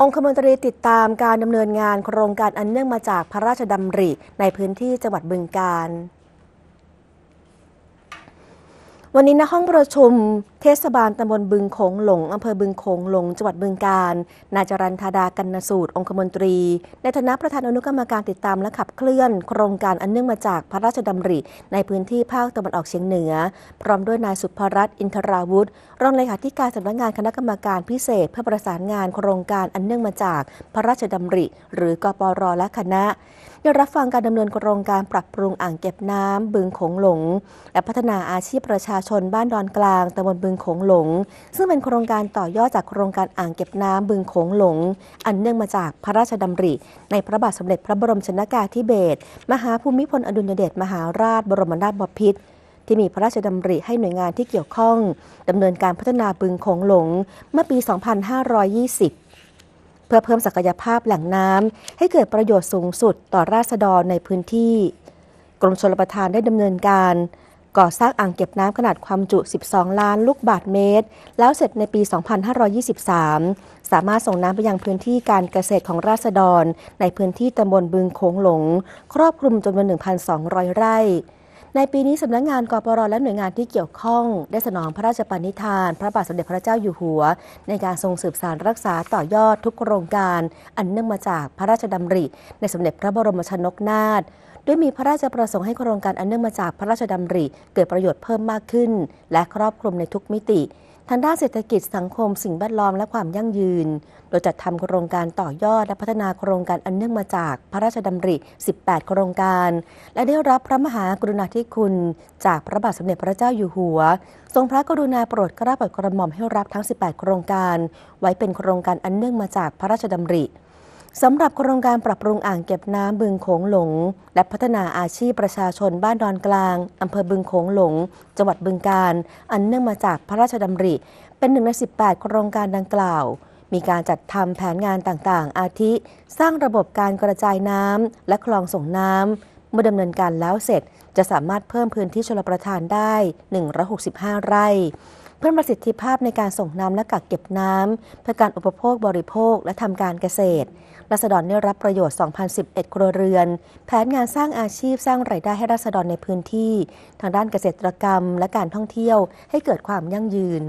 องคมนตรีติดตามการดำเนินงานโครงการอันเนื่องมาจากพระราชดำริในพื้นที่จังหวัดบึงกาฬ วันนี้ในห้องประชุมเทศบาลตำบลบึงโขงหลงอำเภอบึงโขงหลง จังหวัดบึงกาฬนายจรันธาดากันนสูตรองคมนตรี ในฐานะประธานอนุกรรมการติดตามและขับเคลื่อน โครงการอันเนื่องมาจากพระราชดำริในพื้นที่ภาคตะวันออกเฉียงเหนือ พร้อมด้วยนายสุภรัตน์อินทราวุฒิรองเลขาธิการสำนักงานคณะกรรมการพิเศษ เพื่อประสานงานโครงการอันเนื่องมาจากพระราชดำริ หรือกปรและคณะ ได้รับฟังการดำเนินโครงการปรับปรุงอ่างเก็บน้ำบึงโขงหลง และพัฒนาอาชีพประชาชนบ้านดอนกลางตำบลบึงงโขงหลง ซึ่งเป็นโครงการต่อยอดจากโครงการอ่างเก็บน้ำบึงโขงหลง อันเนื่องมาจากพระราชดำริ ในพระบาทสมเด็จพระบรมชนากาธิเบศรมหาภูมิพลอดุลยเดชมหาราชบรมนาถบพิตรที่มีพระราชดำริให้หน่วยงานที่เกี่ยวข้องดำเนินการพัฒนาบึงโขงหลงเมื่อปี 2520 เพื่อเพิ่มศักยภาพแหล่งน้ำให้เกิดประโยชน์สูงสุดต่อราษฎรในพื้นที่ กรมชลประทานได้ดำเนินการก่อสร้างอ่างเก็บน้ำขนาดความจุ 12 ล้านลูกบาทเมตร แล้วเสร็จในปี 2523 สามารถส่งน้ำไปยังพื้นที่การเกษตรของราษฎร ในพื้นที่ตำบลบึงโขงหลง ครอบคลุมจำนวน 1,200 ไร่ ในปีนี้สำนักงงานกปรและหน่วยงานที่เกี่ยวข้อง ได้สนองพระราชปณิธาน พระบาทสมเด็จพระเจ้าอยู่หัว ในการทรงสืบสารรักษาต่อยอดทุกโครงการ อันเนื่องมาจากพระราชดำริ ในสมเด็จพระบรมชนกนาถด้วยมีพระราชประสงค์ให้โครงการอันเนื่องมาจากพระราชดำริ เกิดประโยชน์เพิ่มมากขึ้น และครอบคลุมในทุกมิติทางด้านเศรษฐกิจสังคมสิ่งแวดล้อมและความยั่งยืน โดยจัดทำโครงการต่อยอดและพัฒนาโครงการอันเนื่องมาจากพระราชดำริ 18 โครงการ และได้รับพระมหากรุณาธิคุณจากพระบาทสมเด็จพระเจ้าอยู่หัว ทรงพระกรุณาโปรดกาโปรดกระหม่อมให้รับทั้ง 18 โครงการ ไว้เป็นโครงการอันเนื่องมาจากพระราชดำริสำหรับโครงการปรับปรุงอ่างเก็บน้ำบึงโขงหลง และพัฒนาอาชีพประชาชนบ้านดอนกลางอำเภอบึงโขงหลง จังหวัดบึงกาฬอันเนื่องมาจากพระราชดำริเป็นหนึ่งใน18โครงการดังกล่าว มีการจัดทำแผนงานต่างๆอาทิสร้างระบบการกระจายน้ำและคลองส่งน้ำเมื่อดำเนินการแล้วเสร็จจะสามารถเพิ่มพื้นที่ชลประทานได้165ไร่พิ่มประสิทธิภาพในการส่งน้ำและกักเก็บน้ำเพื่อการอุปโภคบริโภคและทำการเกษตร รัษฎรได้รับประโยชน์ 2,011 ครัวเรือน แผนงานสร้างอาชีพสร้างไรายได้ให้รัษฎรในพื้นที่ทางด้านเกษตรกรรมและการท่องเที่ยวให้เกิดความยั่งยืน